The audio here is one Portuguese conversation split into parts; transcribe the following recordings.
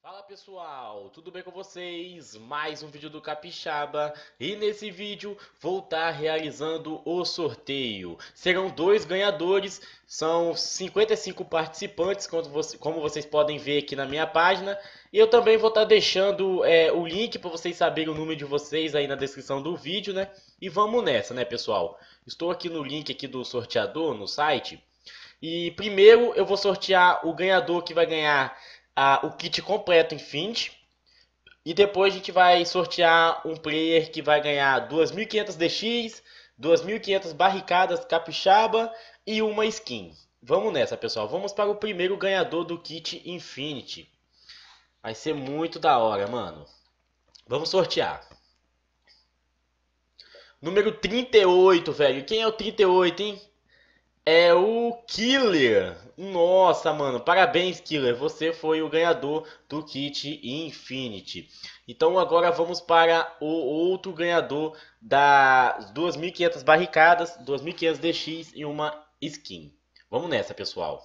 Fala pessoal, tudo bem com vocês? Mais um vídeo do Capixaba e nesse vídeo vou estar tá realizando o sorteio. Serão dois ganhadores, são 55 participantes, como vocês podem ver aqui na minha página. E eu também vou estar tá deixando é, o link para vocês saberem o número de vocês aí na descrição do vídeo, né? E vamos nessa, né pessoal? Estou aqui no link aqui do sorteador, no site. E primeiro eu vou sortear o ganhador que vai ganhar a, o kit completo Infinity. E depois a gente vai sortear um player que vai ganhar 2.500 DX, 2.500 barricadas capixaba e uma skin. Vamos nessa, pessoal. Vamos para o primeiro ganhador do kit Infinity. Vai ser muito da hora, mano. Vamos sortear. Número 38, velho. Quem é o 38, hein? é o Killer. Nossa, mano, parabéns, Killer. Você foi o ganhador do kit Infinity. Então agora vamos para o outro ganhador das 2.500 barricadas, 2.500 DX e uma skin. Vamos nessa, pessoal.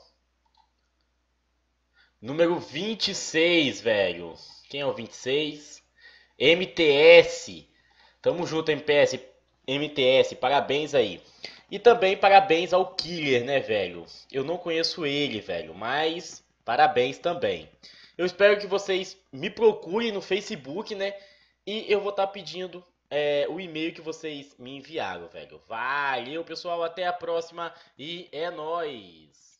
Número 26, velho. Quem é o 26? MTS. Tamo junto, MPS. MTS, parabéns aí. E também parabéns ao Killer, né, velho? Eu não conheço ele, velho, mas parabéns também. Eu espero que vocês me procurem no Facebook, né? E eu vou estar tá pedindo é, o e-mail que vocês me enviaram, velho. Valeu, pessoal. Até a próxima e é nóis!